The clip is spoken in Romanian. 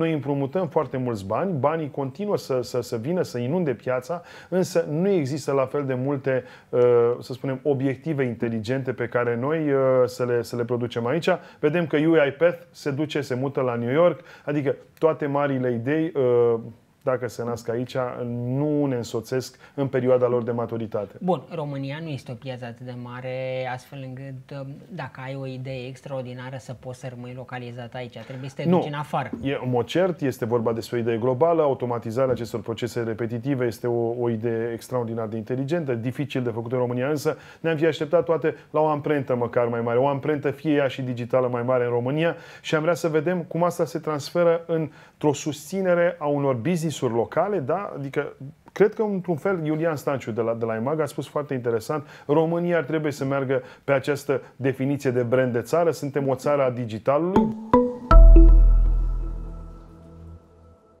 Noi împrumutăm foarte mulți bani, banii continuă să, să, să vină, să inunde piața, însă nu există la fel de multe, uh, să spunem, obiective inteligente pe care noi uh, să le, să le producem aici. Vedem că UiPath se duce, se mută la New York, adică toate marile idei uh, dacă se nasc aici, nu ne însoțesc în perioada lor de maturitate. Bun, România nu este o piață atât de mare, astfel încât um, dacă ai o idee extraordinară să poți să rămâi localizat aici, trebuie să te nu. duci în afară. E, în mod cert, este vorba despre o idee globală, automatizarea acestor procese repetitive este o, o idee extraordinar de inteligentă, dificil de făcut în România, însă ne-am fi așteptat toate la o amprentă măcar mai mare, o amprentă fie ea și digitală mai mare în România și am vrea să vedem cum asta se transferă într-o susținere a unor business business-uri locale, da? Adică Cred că, într-un fel, Iulian Stanciu de la, de la EMAG a spus foarte interesant, România ar trebui să meargă pe această definiție de brand de țară, suntem o țară a digitalului.